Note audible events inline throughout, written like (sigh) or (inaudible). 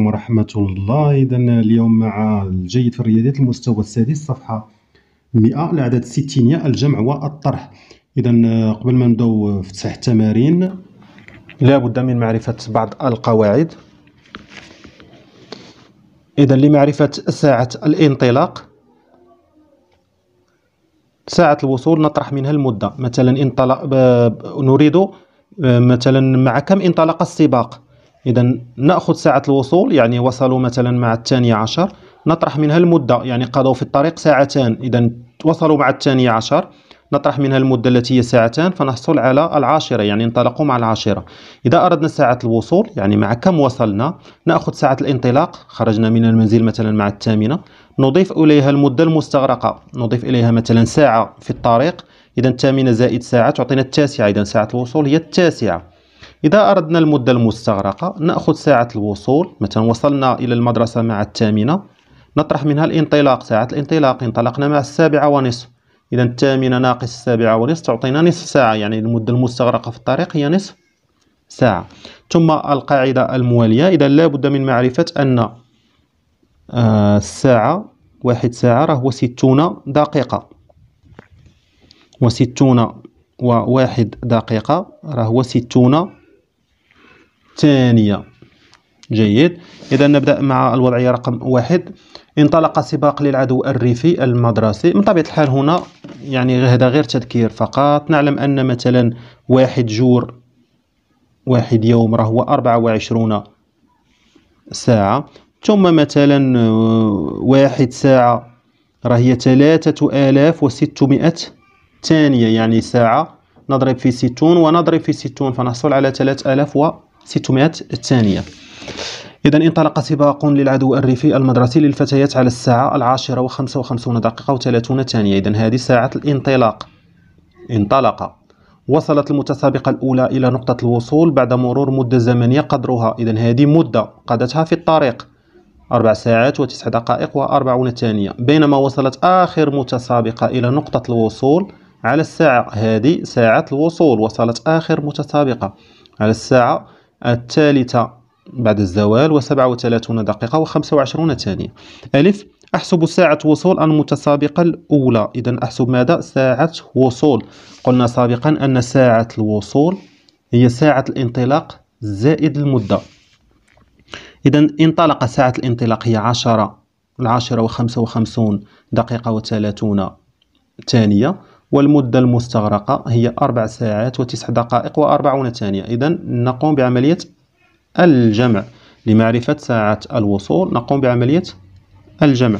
عليكم ورحمة الله إذا اليوم مع الجيد في الرياضيات المستوى السادس صفحة 100 العدد الستينية الجمع والطرح إذا قبل ما نبداو في تسع التمارين لابد من معرفة بعض القواعد إذا لمعرفة ساعة الانطلاق ساعة الوصول نطرح منها المدة مثلا انطلق نريد مثلا مع كم انطلق السباق إذا نأخذ ساعة الوصول يعني وصلوا مثلا مع الثاني عشر نطرح منها المدة يعني قضوا في الطريق ساعتان إذا وصلوا مع الثاني عشر نطرح منها المدة التي هي ساعتان فنحصل على العاشرة يعني انطلقوا مع العاشرة إذا أردنا ساعة الوصول يعني مع كم وصلنا نأخذ ساعة الانطلاق خرجنا من المنزل مثلا مع الثامنة نضيف إليها المدة المستغرقة نضيف إليها مثلا ساعة في الطريق إذا الثامنة زائد ساعة تعطينا التاسعة إذا ساعة الوصول هي التاسعة إذا أردنا المدة المستغرقة نأخذ ساعة الوصول مثلا وصلنا إلى المدرسة مع الثامنة نطرح منها الانطلاق ساعة الانطلاق انطلقنا مع السابعة ونصف إذا الثامنة ناقص السابعة ونصف تعطينا نصف ساعة يعني المدة المستغرقة في الطريق هي نصف ساعة ثم القاعدة الموالية إذا لابد من معرفة أن آه، الساعة واحد ساعة راه ستون دقيقة وستون وواحد دقيقة راه ستون الثانية جيد إذا نبدأ مع الوضعية رقم واحد انطلق سباق للعدو الريفي المدرسي من طبيعة الحال هنا يعني هذا غير تذكير فقط نعلم أن مثلا واحد جور واحد يوم راه هو أربعة وعشرون ساعة ثم مثلا آه، واحد ساعة راه هي ثلاثة آلاف وستمائة ثانية يعني ساعة نضرب في ستون ونضرب في ستون فنحصل على ثلاثة آلاف و 600 الثانية إذا انطلق سباق للعدو الريفي المدرسي للفتيات على الساعة العاشرة وخمسة وخمسون دقيقة وثلاثون ثانية إذا هذه ساعة الانطلاق انطلق وصلت المتسابقة الأولى إلى نقطة الوصول بعد مرور مدة زمنية قدرها إذا هذه مدة قادتها في الطريق أربع ساعات وتسع دقائق وأربعون ثانية بينما وصلت آخر متسابقة إلى نقطة الوصول على الساعة هذه ساعة الوصول وصلت آخر متسابقة على الساعة الثالثة بعد الزوال و37 دقيقة و25 ثانية ألف أحسب ساعة وصول المتسابقة الأولى إذا أحسب ماذا؟ ساعة وصول قلنا سابقا أن ساعة الوصول هي ساعة الانطلاق زائد المدة إذا انطلق ساعة الانطلاق هي 10 العاشرة وخمسة وخمسون دقيقة وثلاثون ثانية والمدة المستغرقة هي 4 ساعات و9 دقائق و40 ثانية إذا نقوم بعملية الجمع لمعرفة ساعة الوصول نقوم بعملية الجمع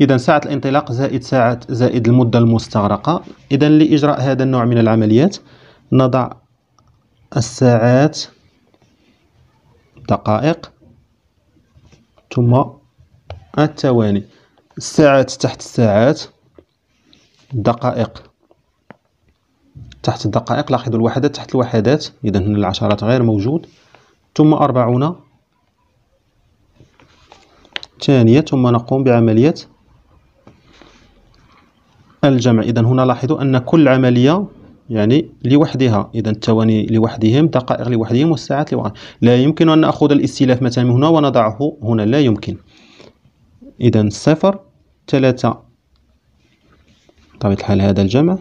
إذا ساعة الانطلاق زائد ساعة زائد المدة المستغرقة إذا لإجراء هذا النوع من العمليات نضع الساعات دقائق ثم الثواني الساعات تحت الساعات دقائق تحت الدقائق لاحظوا الوحدات تحت الوحدات إذا هنا العشرات غير موجود ثم أربعون ثانية ثم نقوم بعملية الجمع إذا هنا لاحظوا أن كل عملية يعني لوحدها إذا الثواني لوحدهم دقائق لوحدهم والساعات لوحدهم لا يمكن أن نأخذ الاستلاف مثلا من هنا ونضعه هنا لا يمكن إذا صفر ثلاثة بطبيعة الحال هذا الجمع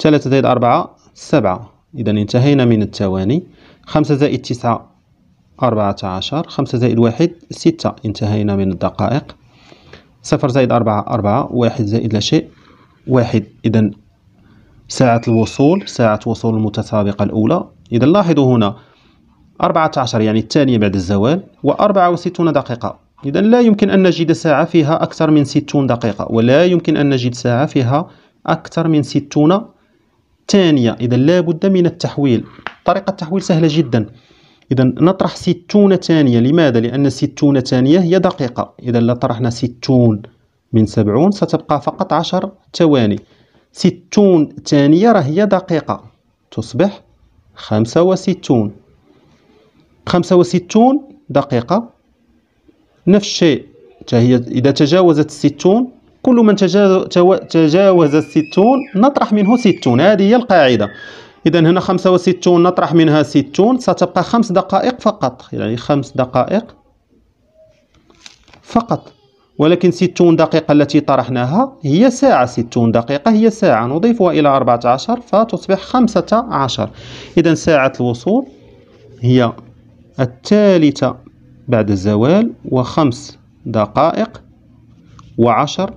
ثلاثة زائد أربعة سبعة إذا انتهينا من التواني خمسة زائد تسعة أربعة عشر خمسة زائد واحد ستة انتهينا من الدقائق صفر زائد أربعة أربعة واحد زائد لا شيء واحد إذا ساعة الوصول ساعة وصول المتسابقة الأولى إذا لاحظوا هنا 14 يعني الثانية بعد الزوال و64 دقيقة إذا لا يمكن أن نجد ساعة فيها أكثر من 60 دقيقة ولا يمكن أن نجد ساعة فيها أكثر من 60 دقيقة الثانية إذا لابد من التحويل طريقة التحويل سهلة جدا إذا نطرح ستون ثانية لماذا؟ لأن ستون ثانية هي دقيقة إذا لا طرحنا ستون من سبعون ستبقى فقط عشر ثواني ستون ثانية هي دقيقة تصبح خمسة وستون خمسة وستون دقيقة نفس الشيء إذا تجاوزت الستون كل من تجاوز الستون نطرح منه ستون هذه هي القاعدة إذا هنا خمسة وستون نطرح منها ستون ستبقى خمس دقائق فقط يعني خمس دقائق فقط ولكن ستون دقيقة التي طرحناها هي ساعة ستون دقيقة هي ساعة نضيفها إلى أربعة عشر فتصبح خمسة عشر إذا ساعة الوصول هي الثالثة بعد الزوال وخمس دقائق وعشر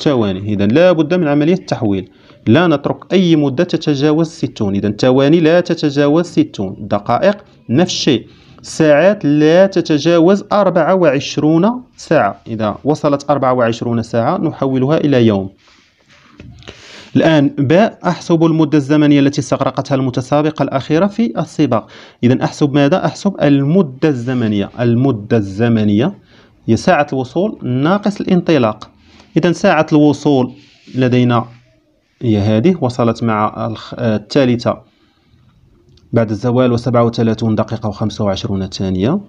ثواني إذا لا بد من عملية التحويل لا نترك أي مدة تتجاوز 60 إذا ثواني لا تتجاوز 60 دقائق نفس الشيء ساعات لا تتجاوز 24 ساعة إذا وصلت 24 ساعة نحولها إلى يوم الآن باء أحسب المدة الزمنية التي استغرقتها المتسابقة الأخيرة في السباق إذا أحسب ماذا؟ أحسب المدة الزمنية المدة الزمنية هي ساعة الوصول ناقص الانطلاق إذا ساعة الوصول لدينا هي هذه وصلت مع آه، الثالثة بعد الزوال وسبعة وثلاثون دقيقة وخمسة وعشرون ثانية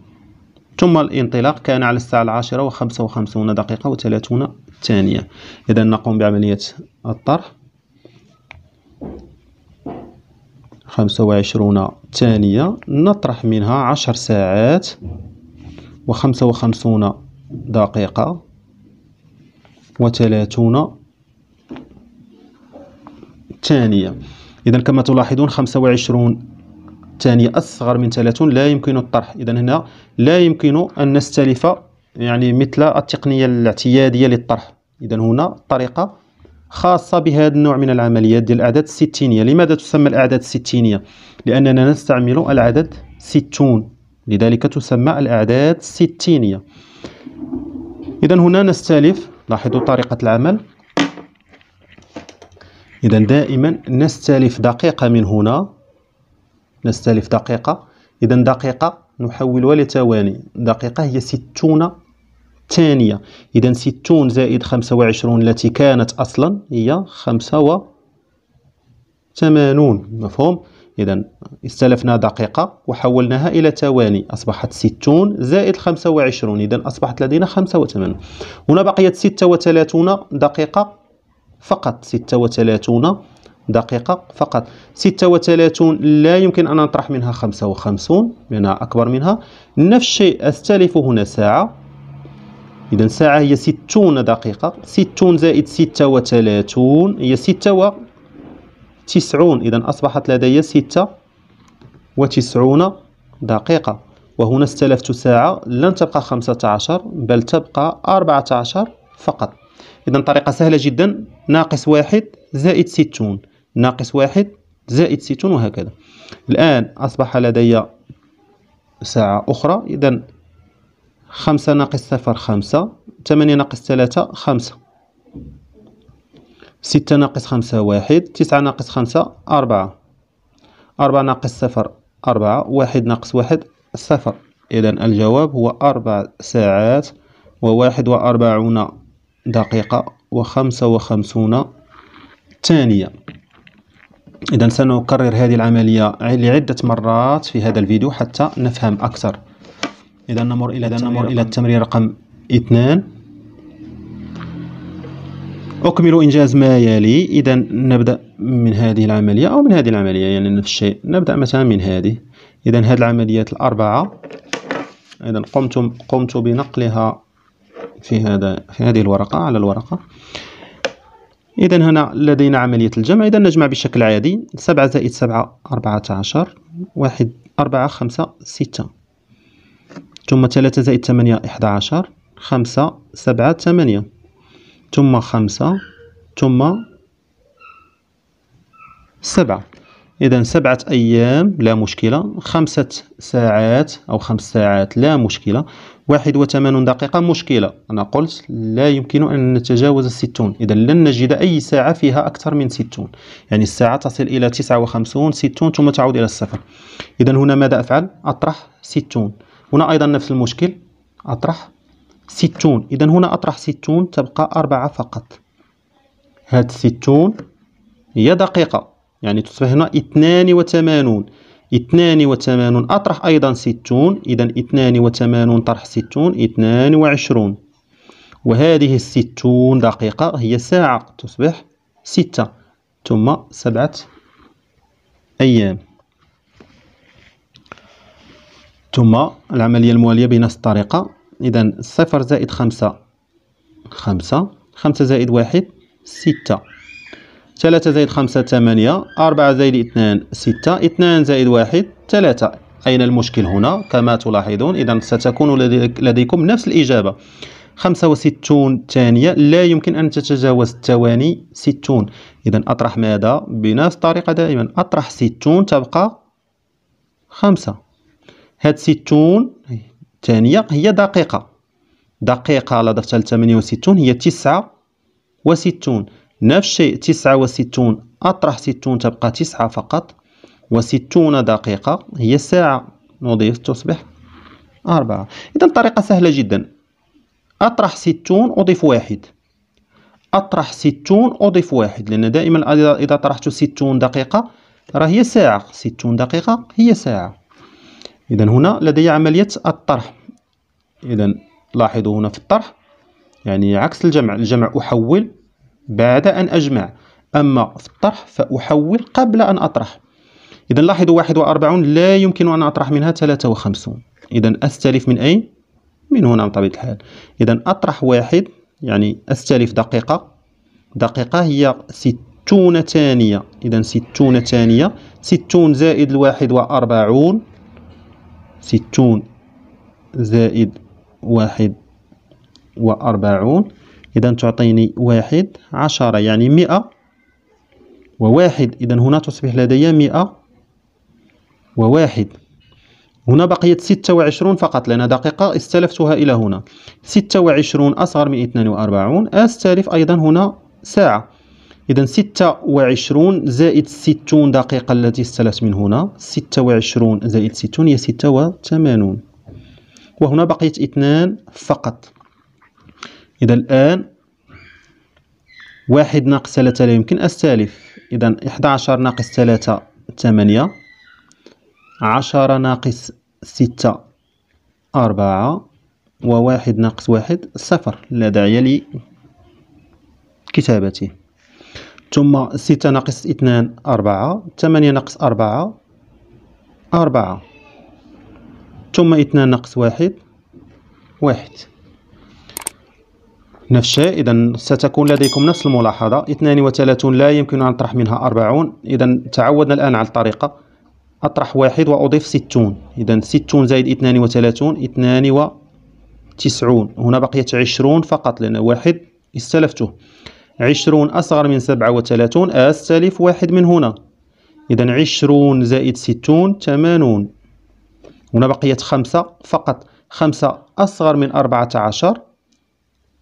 ثم الانطلاق كان على الساعة العاشرة وخمسة وخمسون دقيقة وثلاثون ثانية إذا نقوم بعملية الطرح خمسة وعشرون ثانية نطرح منها عشر ساعات وخمسة وخمسون دقيقة وثلاثون ثانية إذا كما تلاحظون 25 ثانية أصغر من 30 لا يمكن الطرح إذا هنا لا يمكن أن نستلف يعني مثل التقنية الاعتيادية للطرح إذا هنا طريقة خاصة بهذا النوع من العمليات ديال الأعداد الستينية لماذا تسمى الأعداد الستينية؟ لأننا نستعمل العدد 60 لذلك تسمى الأعداد الستينية إذا هنا نستلف لاحظوا طريقة العمل إذا دائما نستلف دقيقة من هنا نستلف دقيقة إذا دقيقة نحولها لثواني دقيقة هي ستون ثانية إذا ستون زائد خمسة وعشرون التي كانت أصلا هي خمسة وثمانون مفهوم؟ إذا استلفنا دقيقة وحولناها إلى ثواني أصبحت 60 زائد 25 إذا أصبحت لدينا 85 هنا بقيت 36 دقيقة فقط 36 دقيقة فقط 36 لا يمكن أن نطرح منها 55 لأنها أكبر منها نفس الشيء أستلف هنا ساعة إذا ساعة هي 60 دقيقة 60 زائد 36 هي 6 تسعون إذا أصبحت لدي ستة وتسعون دقيقة وهنا استلفت ساعة لن تبقى خمسة عشر بل تبقى أربعة عشر فقط إذا طريقة سهلة جدا ناقص واحد زائد ستون ناقص واحد زائد ستون وهكذا الآن أصبح لدي ساعة أخرى إذا خمسة ناقص صفر خمسة ثمانية ناقص ثلاثة خمسة ستة ناقص خمسة واحد تسعة ناقص خمسة أربعة أربعة ناقص صفر أربعة واحد ناقص واحد صفر إذا الجواب هو أربع ساعات وواحد وأربعون دقيقة وخمسة وخمسون ثانية إذا سنكرر هذه العملية لعدة مرات في هذا الفيديو حتى نفهم أكثر إذا نمر إلى نمر إلى التمرين رقم اثنان أكمل إنجاز ما يلي إذا نبدأ من هذه العملية أو من هذه العملية يعني نفس الشيء نبدأ مثلا من هذه إذا هذه العمليات الأربعة إذا قمت قمت بنقلها في هذا في هذه الورقة على الورقة إذا هنا لدينا عملية الجمع إذا نجمع بشكل عادي سبعة زائد سبعة أربعة عشر واحد أربعة خمسة ستة ثم ثلاثة زائد ثمانية إحدى عشر خمسة سبعة ثمانية ثم خمسة ثم سبعة إذا سبعة أيام لا مشكلة خمسة ساعات أو خمس ساعات لا مشكلة واحد وثمانون دقيقة مشكلة أنا قلت لا يمكن أن نتجاوز الستون إذا لن نجد أي ساعة فيها أكثر من ستون يعني الساعة تصل إلى تسعة وخمسون ستون ثم تعود إلى الصفر إذا هنا ماذا أفعل؟ أطرح ستون هنا أيضا نفس المشكل أطرح ستون إذا هنا أطرح ستون تبقى أربعة فقط هاد ستون هي دقيقة يعني تصبح هنا اثنان وثمانون اثنان وثمانون أطرح أيضا ستون إذا اثنان وثمانون طرح ستون اثنان وعشرون وهذه الستون دقيقة هي ساعة تصبح ستة ثم سبعة أيام ثم العملية الموالية بنفس الطريقة إذا صفر زائد خمسة خمسة خمسة زائد واحد ستة ثلاثة زائد خمسة ثمانية أربعة زائد اثنان ستة اثنان زائد واحد ثلاثة أين المشكل هنا كما تلاحظون إذا ستكون لديكم نفس الإجابة خمسة وستون ثانية لا يمكن أن تتجاوز الثواني ستون إذا أطرح ماذا بنفس الطريقة دائما أطرح ستون تبقى خمسة هاد ستون الثانية هي دقيقة دقيقة على ضغط على 68 هي 69 نفس الشيء 69 أطرح 60 تبقى 9 فقط وستون دقيقة هي ساعة نضيف تصبح أربعة إذا طريقة سهلة جدا أطرح ستون أضيف واحد أطرح ستون أضيف واحد لأن دائما إذا طرحت ستون دقيقة راه هي ساعة ستون دقيقة هي ساعة إذا هنا لدي عملية الطرح إذا لاحظوا هنا في الطرح يعني عكس الجمع الجمع أحول بعد أن أجمع أما في الطرح فأحول قبل أن أطرح إذا لاحظوا واحد وأربعون لا يمكن أن أطرح منها ثلاثة وخمسون إذا أستلف من أين؟ من هنا بطبيعة الحال إذا أطرح واحد يعني أستلف دقيقة دقيقة هي ستون ثانية إذا ستون ثانية ستون زائد الواحد وأربعون ستون زائد واحد وأربعون إذا تعطيني واحد عشرة يعني مئة وواحد إذا هنا تصبح لدي مئة وواحد هنا بقيت ستة وعشرون فقط لأن دقيقة استلفتها إلى هنا ستة وعشرون أصغر من اثنان وأربعون أستلف أيضا هنا ساعة إذا 26 زائد 60 دقيقة التي استلت من هنا 26 زائد 60 هي 86 وهنا بقيت اثنان فقط إذا الآن واحد ناقص ثلاثة لا يمكن أستالف إذا 11 ناقص ثلاثة ثمانية عشرة ناقص ستة أربعة وواحد ناقص واحد صفر لا داعي لكتابته ثم ستة ناقص اثنان أربعة ثمانية ناقص أربعة أربعة ثم اثنان ناقص واحد واحد نفس الشيء إذا ستكون لديكم نفس الملاحظة اثنان وثلاثون لا يمكن أن أطرح منها أربعون إذا تعودنا الآن على الطريقة أطرح واحد وأضيف ستون إذا ستون زائد اثنان وثلاثون اثنان وتسعون هنا بقيت عشرون فقط لأن واحد استلفته عشرون أصغر من سبعة وثلاثون أستلف واحد من هنا إذا عشرون زائد ستون ثمانون هنا بقيت خمسة فقط خمسة أصغر من أربعة عشر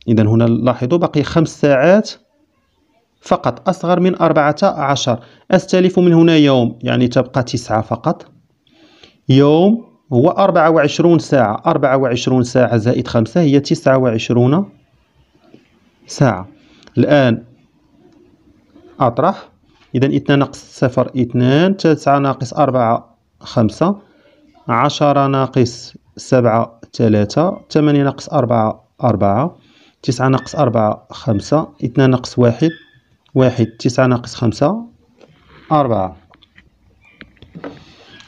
إذا هنا لاحظوا بقي خمس ساعات فقط أصغر من أربعة عشر أستلف من هنا يوم يعني تبقى تسعة فقط يوم هو أربعة وعشرون ساعة أربعة وعشرون ساعة زائد خمسة هي تسعة وعشرون ساعة الآن أطرح إذا اثنان ناقص صفر اثنان تسعة ناقص أربعة خمسة عشرة ناقص سبعة ثلاثة ثمانية ناقص أربعة أربعة تسعة ناقص أربعة خمسة اثنان ناقص واحد واحد تسعة ناقص خمسة أربعة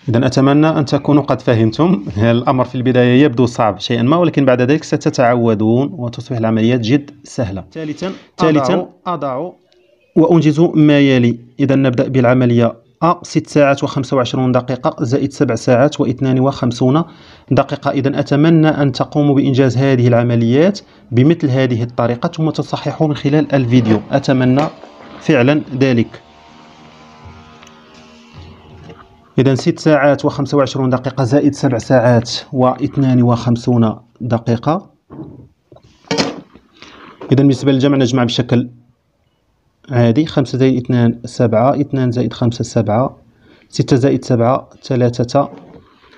إذا أتمنى أن تكونوا قد فهمتم الأمر في البداية يبدو صعب شيئا ما ولكن بعد ذلك ستتعودون وتصبح العملية جد سهلة ثالثا ثالثا أضع وأنجز ما يلي إذا نبدأ بالعملية أ 6 ساعات و25 دقيقة زائد 7 ساعات و52 دقيقة إذا أتمنى أن تقوموا بإنجاز هذه العمليات بمثل هذه الطريقة ثم تصححوا من خلال الفيديو أتمنى فعلا ذلك إذا ست ساعات وخمسة وعشرون دقيقة زائد سبع ساعات واثنان وخمسون دقيقة إذا بالنسبة للجمع نجمع بشكل عادي خمسة زائد اثنان سبعة اثنان زائد خمسة سبعة ستة زائد سبعة ثلاثة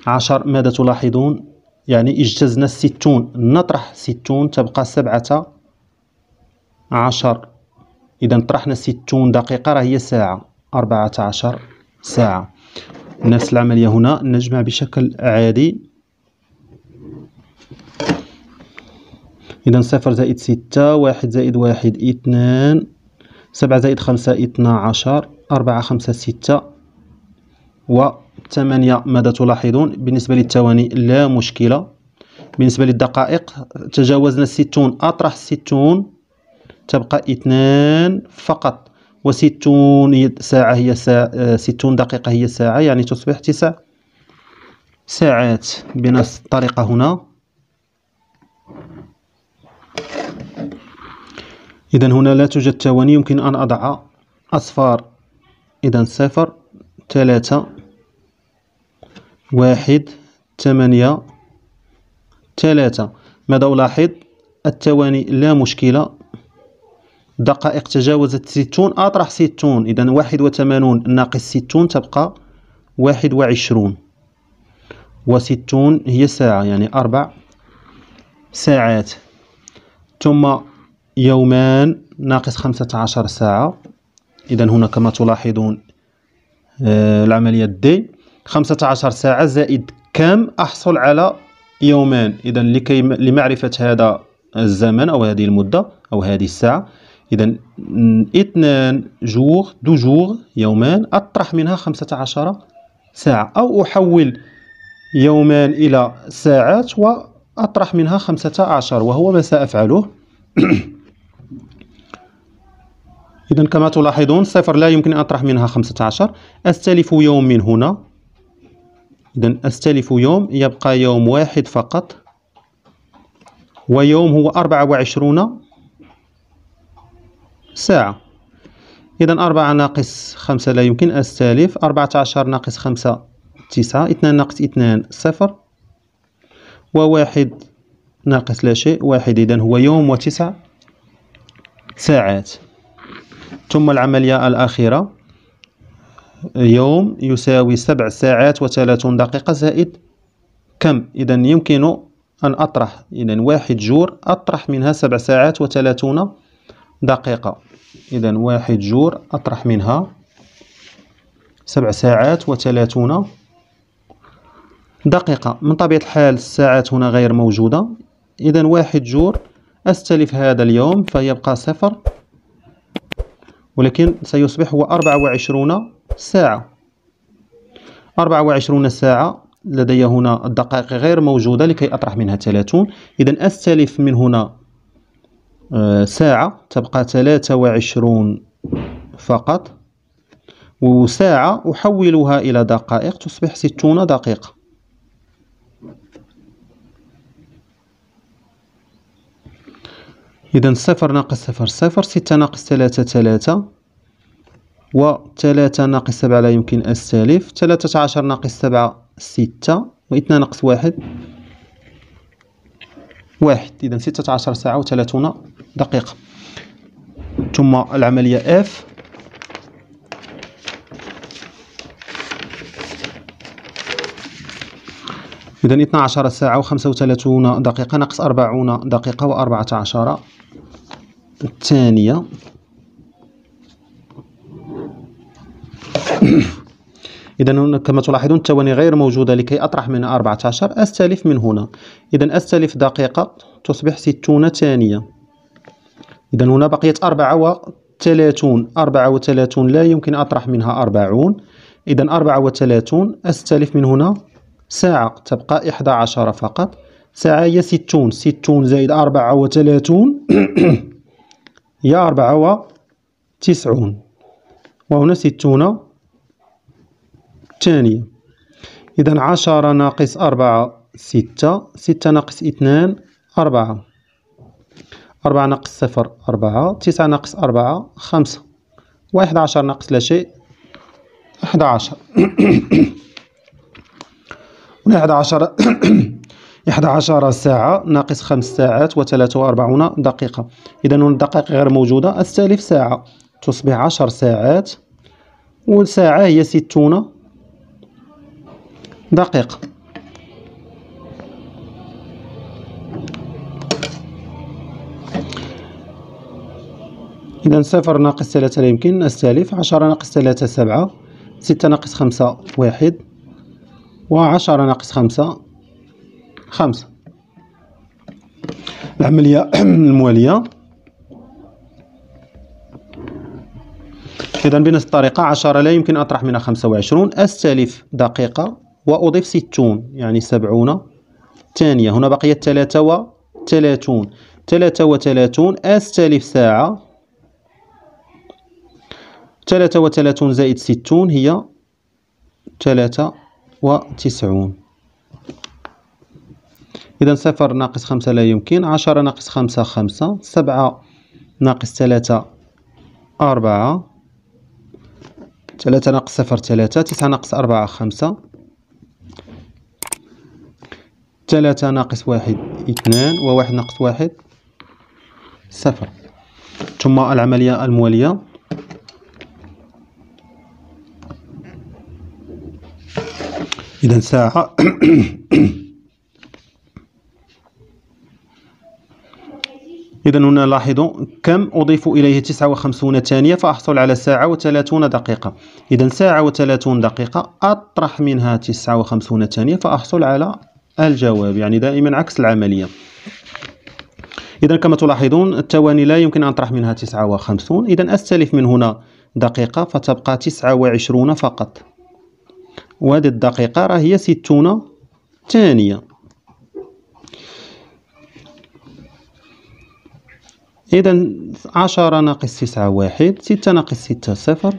عشر ماذا تلاحظون؟ يعني اجتزنا الستون نطرح ستون تبقى سبعة عشر إذا طرحنا ستون دقيقة راهي ساعة أربعة عشر ساعة نفس العملية هنا نجمع بشكل عادي إذا صفر زائد ستة واحد زائد واحد اثنان سبعة زائد خمسة اثنا عشر أربعة خمسة ستة وثمانية ماذا تلاحظون بالنسبة للثواني لا مشكلة بالنسبة للدقائق تجاوزنا الستون أطرح الستون تبقى اثنان فقط وستون ساعة هي ساعة آه، ستون دقيقة هي ساعة يعني تصبح تسع ساعات بنفس الطريقة هنا إذا هنا لا توجد ثواني يمكن أن أضع أصفار إذا صفر ثلاثة واحد ثمانية ثلاثة ماذا ألاحظ التواني لا مشكلة دقائق تجاوزت 60 أطرح 60 إذا 81 ناقص 60 تبقى 21 وستون هي ساعة يعني أربع ساعات ثم يومان ناقص خمسة عشر ساعة إذا هنا كما تلاحظون آه، العملية دي خمسة عشر ساعة زائد كم أحصل على يومان إذا لكي لمعرفة هذا الزمن أو هذه المدة أو هذه الساعة إذا اثنان جور دو جور يومان أطرح منها خمسة عشر ساعة أو أحول يومان إلى ساعات وأطرح منها خمسة عشر وهو ما سأفعله (coughs) إذا كما تلاحظون صفر لا يمكن أن أطرح منها خمسة عشر أستلف يوم من هنا إذا أستلف يوم يبقى يوم واحد فقط ويوم هو أربعة وعشرون ساعة إذا أربعة ناقص خمسة لا يمكن أستالف أربعة عشر ناقص خمسة تسعة اثنان ناقص اثنان صفر وواحد ناقص لا شيء واحد إذا هو يوم وتسع ساعات ثم العملية الأخيرة يوم يساوي سبع ساعات وثلاثون دقيقة زائد كم إذا يمكن أن أطرح إذا واحد جور أطرح منها سبع ساعات وثلاثون دقيقة إذا واحد جور أطرح منها سبع ساعات وثلاثون دقيقة من طبيعة الحال الساعات هنا غير موجودة إذا واحد جور أستلف هذا اليوم فيبقى صفر ولكن سيصبح هو أربعة وعشرون ساعة أربعة وعشرون ساعة لدي هنا الدقائق غير موجودة لكي أطرح منها ثلاثون إذا أستلف من هنا آه، ساعة تبقى ثلاثة وعشرون فقط وساعة أحولها إلى دقائق تصبح ستون دقيقة إذا صفر ناقص صفر صفر ستة ناقص ثلاثة ثلاثة وثلاثة ناقص سبعة لا يمكن السالف ثلاثة عشر ناقص سبعة ستة واثنان ناقص واحد واحد إذا ستة عشر ساعة وثلاثون دقيقة ثم العملية اف إذا اثنا عشر ساعة وخمسة وثلاثون دقيقة ناقص أربعون دقيقة وأربعة عشر الثانية إذا كما تلاحظون التواني غير موجودة لكي أطرح منها 14 أستلف من هنا إذا أستلف دقيقة تصبح 60 ثانية إذا هنا بقيت 34 34 لا يمكن أطرح منها 40 إذا 34 أستلف من هنا ساعة تبقى 11 فقط ساعة هي 60 60 زائد 34 (coughs) هي 94 وهنا 60 الثانية إذا عشرة ناقص أربعة ستة ستة ناقص اثنان أربعة أربعة ناقص صفر أربعة تسعة ناقص أربعة خمسة واحد عشر ناقص لا شيء أحد عشر (clears throat) أحد عشر (clears throat) أحد عشر ساعة ناقص خمس ساعات وثلاثة وأربعون دقيقة إذا الدقائق غير موجودة السالف ساعة تصبح عشر ساعات والساعة هي ستون دقيقة إذا صفر ناقص ثلاثة لا يمكن السالف عشرة ناقص ثلاثة سبعة ستة ناقص خمسة واحد وعشرة ناقص خمسة خمسة العملية (clears throat) الموالية إذا بنفس الطريقة عشرة لا يمكن أطرح منها خمسة وعشرون أستالف دقيقة وأضيف ستون يعني سبعون ثانية هنا بقيت ثلاثة وثلاثون ثلاثة وثلاثون أستلف ساعة ثلاثة وثلاثون زائد ستون هي ثلاثة وتسعون إذا صفر ناقص خمسة لا يمكن عشرة ناقص خمسة خمسة سبعة ناقص ثلاثة أربعة ثلاثة ناقص صفر ثلاثة تسعة ناقص أربعة خمسة ثلاثة ناقص واحد اثنان وواحد ناقص واحد صفر ثم العملية الموالية إذا ساعة (coughs) إذا هنا لاحظوا كم أضيف إليه تسعة وخمسون ثانية فأحصل على ساعة وثلاثون دقيقة إذا ساعة وثلاثون دقيقة أطرح منها تسعة وخمسون ثانية فأحصل على الجواب يعني دائما عكس العملية إذا كما تلاحظون التواني لا يمكن أن أطرح منها 59 إذا أستلف من هنا دقيقة فتبقى 29 فقط وهذه الدقيقة راهي هي 60 ثانية إذا 10 ناقص 9 واحد 6 ناقص 6 صفر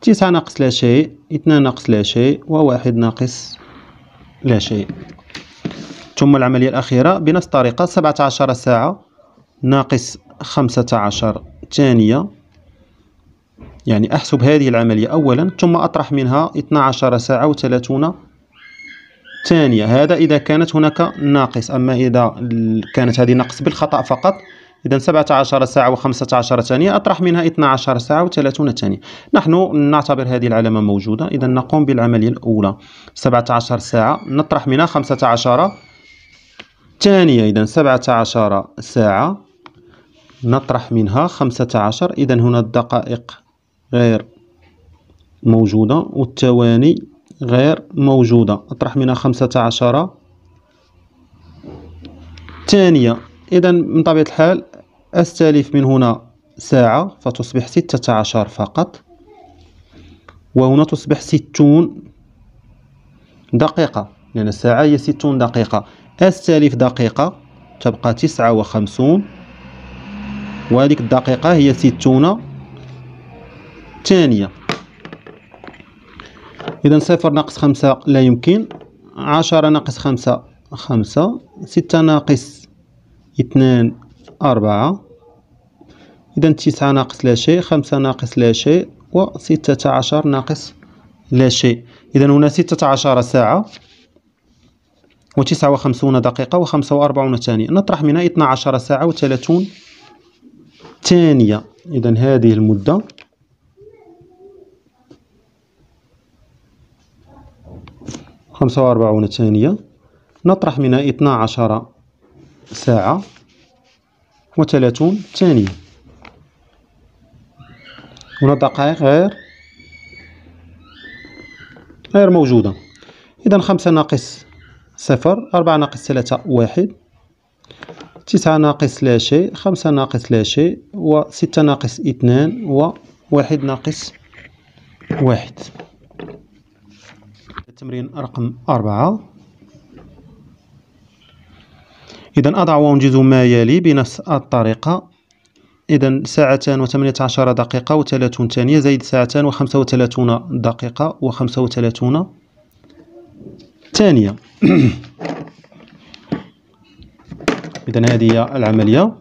9 ناقص لا شيء 2 ناقص لا شيء وواحد ناقص لا شيء ثم العملية الأخيرة بنفس الطريقة 17 ساعة ناقص 15 ثانية يعني أحسب هذه العملية أولا ثم أطرح منها 12 ساعة و30 ثانية هذا إذا كانت هناك ناقص أما إذا كانت هذه نقص بالخطأ فقط إذا 17 ساعة و15 ثانية أطرح منها 12 ساعة و30 ثانية نحن نعتبر هذه العلامة موجودة إذا نقوم بالعملية الأولى 17 ساعة نطرح منها 15 ثانية إذا 17 ساعة نطرح منها 15 إذا هنا الدقائق غير موجودة والثواني غير موجودة أطرح منها 15 ثانية إذا من طبيعة الحال أستلف من هنا ساعة فتصبح ستة عشر فقط وهنا تصبح ستون دقيقة لأن الساعة هي ستون دقيقة أستلف دقيقة تبقى تسعة وخمسون وهذه الدقيقة هي ستون ثانية إذا صفر ناقص خمسة لا يمكن عشرة ناقص خمسة خمسة ستة ناقص اثنان أربعة إذا تسعة ناقص لا شيء خمسة ناقص لا شيء وستة عشر ناقص لا شيء إذا هنا ستة عشر ساعة وتسعة وخمسون دقيقة وخمسة وأربعون ثانية نطرح منها اثنا عشر ساعة وثلاثون ثانية إذا هذه المدة خمسة وأربعون ثانية نطرح منها اثنا عشر ساعة وثلاثون ثانية هنا دقائق غير غير موجودة إذا خمسة ناقص صفر أربعة ناقص ثلاثة واحد تسعة ناقص لا شيء خمسة ناقص لا شيء وستة ناقص اثنان وواحد ناقص واحد التمرين رقم أربعة إذا أضع وأنجز ما يلي بنفس الطريقة إذا ساعتان وثمانية عشر دقيقة وثلاثون ثانية زائد ساعتان وخمسة وثلاثون دقيقة وخمسة وثلاثون ثانية (coughs) إذا هذه هي العملية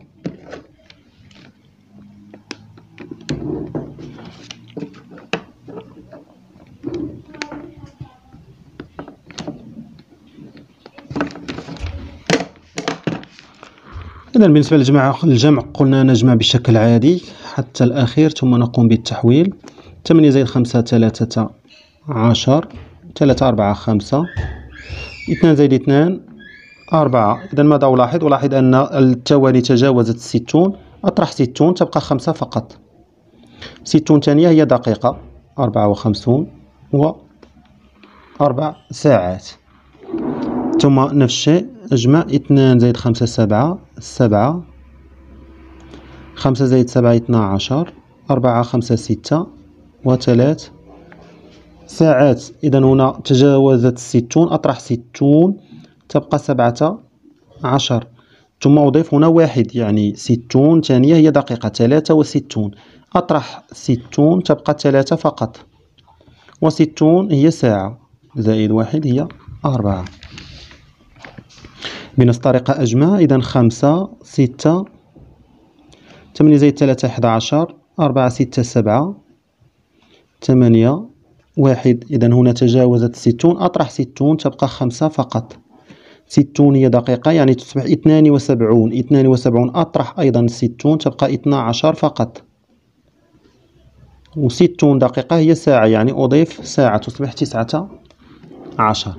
إذا بالنسبة للجمع الجمع قلنا نجمع بشكل عادي حتى الأخير ثم نقوم بالتحويل 8 زائد 5 3 10 3 4 5 2 زائد 2 4 إذا ماذا ألاحظ؟ ألاحظ أن التوالي تجاوزت 60 أطرح 60 تبقى 5 فقط 60 ثانية هي دقيقة 54 و 4 ساعات ثم نفس الشيء أجمع اثنان زائد خمسة سبعة سبعة خمسة زائد سبعة اثنا عشر أربعة خمسة ستة وثلاث ساعات إذا هنا تجاوزت ستون أطرح ستون تبقى سبعة عشر ثم أضيف هنا واحد يعني ستون ثانية هي دقيقة ثلاثة وستون أطرح ستون تبقى ثلاثة فقط وستون هي ساعة زائد واحد هي أربعة بنفس الطريقة أجمع إذا خمسة ستة ثمانية زائد ثلاثة أحد عشر أربعة ستة سبعة ثمانية واحد إذا هنا تجاوزت ستون أطرح ستون تبقى خمسة فقط ستون هي دقيقة يعني تصبح اثنان وسبعون اثنان وسبعون أطرح أيضا ستون تبقى اثنا عشر فقط وستون دقيقة هي ساعة يعني أضيف ساعة تصبح تسعة عشر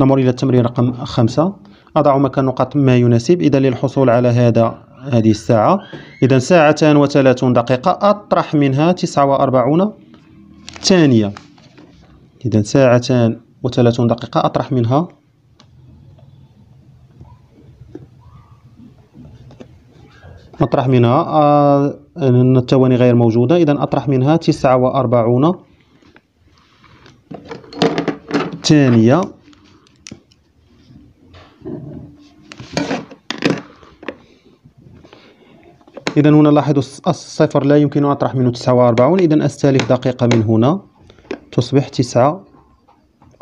نمر إلى التمرين رقم خمسة أضع مكان نقاط ما يناسب إذا للحصول على هذا هذه الساعة إذا ساعتان وثلاثون دقيقة أطرح منها تسعة وأربعون ثانية إذا ساعتان وثلاثون دقيقة أطرح منها أطرح منها آه، ان التواني غير موجودة إذا أطرح منها تسعة وأربعون ثانية إذا هنا لاحظوا الصفر لا يمكن أن أطرح منه تسعة وأربعون إذا أستالف دقيقة من هنا تصبح تسعة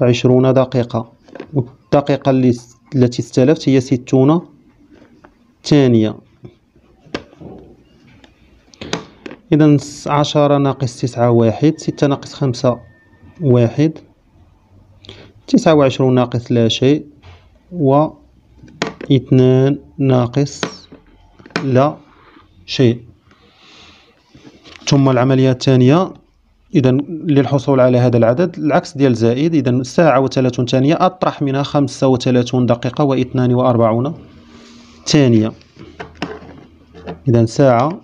وعشرون دقيقة والدقيقة التي استلفت هي ستون ثانية إذا عشرة ناقص تسعة واحد ستة ناقص خمسة واحد تسعة وعشرون ناقص لا شيء و اثنان ناقص لا شيء ثم العملية الثانية إذا للحصول على هذا العدد العكس ديال زائد إذا ساعة وثلاثون ثانية أطرح منها خمسة وثلاثون دقيقة واثنان وأربعون ثانية إذا ساعة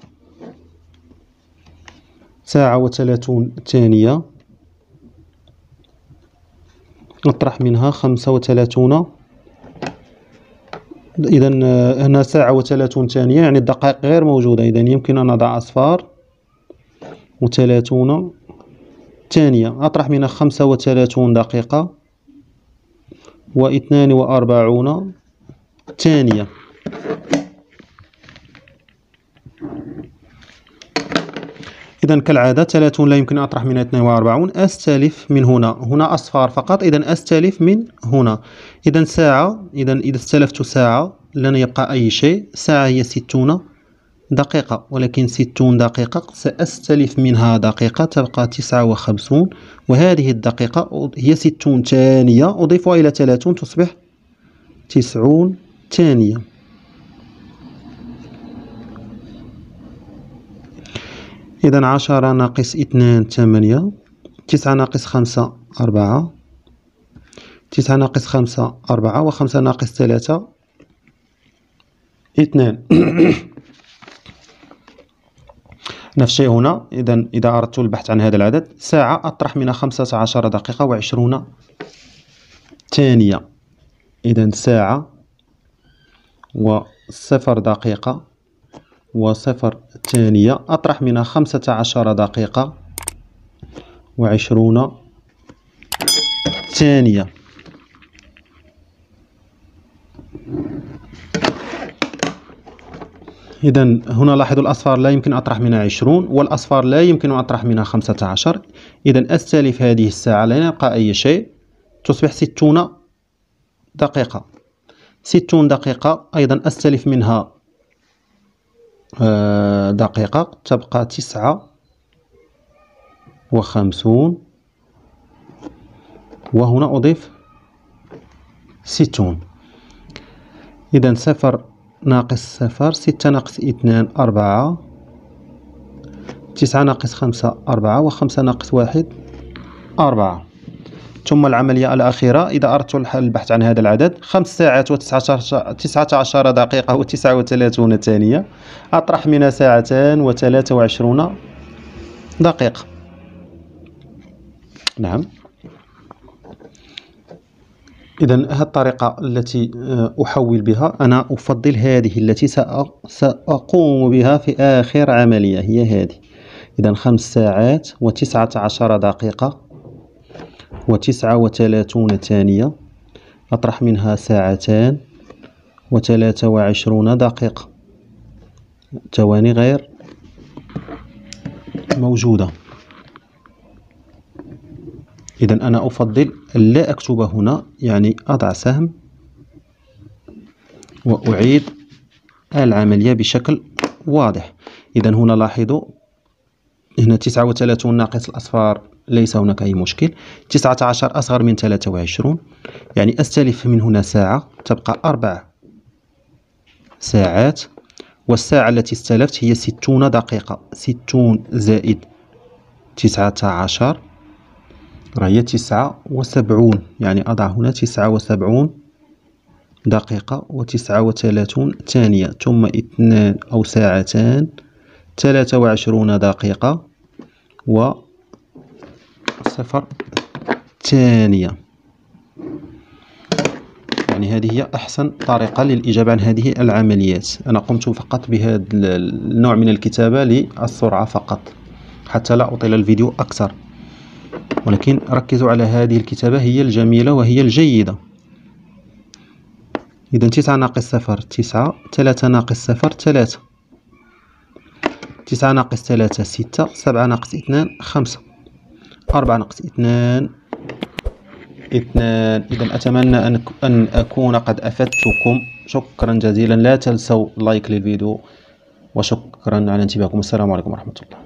ساعة وثلاثون ثانية نطرح منها خمسة وثلاثون اذا آه، هنا ساعه وثلاثون ثانيه يعني الدقائق غير موجوده اذا يمكن ان اضع اصفار وثلاثون ثانيه اطرح منها خمسه وثلاثون دقيقه واثنان واربعون ثانيه إذا كالعادة 30 لا يمكن أطرح منها 42 أستلف من هنا هنا أصفار فقط إذا أستلف من هنا إذا ساعة إذا إذا استلفت ساعة لن يبقى أي شيء ساعة هي 60 دقيقة ولكن 60 دقيقة سأستلف منها دقيقة تبقى 59 وهذه الدقيقة هي 60 ثانية أضيفها إلى 30 تصبح 90 ثانية إذا عشرة ناقص اثنان ثمانية تسعة ناقص خمسة أربعة تسعة ناقص خمسة أربعة وخمسة ناقص ثلاثة اثنان (coughs) نفس الشيء هنا إذا إذا أردت البحث عن هذا العدد ساعة أطرح منها خمسة عشر دقيقة وعشرون ثانية إذا ساعة وصفر دقيقة وصفر ثانية أطرح منها خمسة عشر دقيقة وعشرون ثانية إذا هنا لاحظوا الأصفار لا يمكن أطرح منها عشرون والأصفار لا يمكن أطرح منها 15 إذا أستلف هذه الساعة لا يبقى أي شيء تصبح ستون دقيقة ستون دقيقة أيضا أستلف منها آه، دقيقة تبقى تسعة وخمسون وهنا أضيف ستون إذا صفر ناقص صفر ستة ناقص اثنان أربعة تسعة ناقص خمسة أربعة وخمسة ناقص واحد أربعة ثم العملية الأخيرة إذا أردت البحث عن هذا العدد خمس ساعات و19 دقيقة و39 ثانية أطرح من ساعتان و23 دقيقة نعم إذا هذه الطريقة التي آه، أحول بها أنا أفضل هذه التي سأقوم بها في آخر عملية هي هذه إذا خمس ساعات وتسعة عشر دقيقة وتسعة وثلاثون ثانية أطرح منها ساعتان وثلاثة وعشرون دقيقة ثواني غير موجودة إذا أنا أفضل لا أكتب هنا يعني أضع سهم وأعيد العملية بشكل واضح إذا هنا لاحظوا هنا 39 ناقص الأصفار ليس هناك أي مشكل 19 أصغر من 23 يعني أستلف من هنا ساعة تبقى أربع ساعات والساعة التي استلفت هي 60 دقيقة 60 زائد 19 راهي تسعة 79 يعني أضع هنا 79 دقيقة و39 ثانية ثم اثنان أو ساعتان 23 دقيقة و صفر ثانية يعني هذه هي أحسن طريقة للإجابة عن هذه العمليات أنا قمت فقط بهذا النوع من الكتابة للسرعة فقط حتى لا أطيل الفيديو أكثر ولكن ركزوا على هذه الكتابة هي الجميلة وهي الجيدة إذا تسعة ناقص صفر تسعة ثلاثة ناقص صفر ثلاثة تسعة ناقص ثلاثة ستة سبعة ناقص اثنان خمسة أربعة ناقص اثنان اثنان إذا أتمنى أن أن أكون قد أفدتكم شكرا جزيلا لا تنسوا لايك للفيديو وشكرا على انتباهكم السلام عليكم ورحمة الله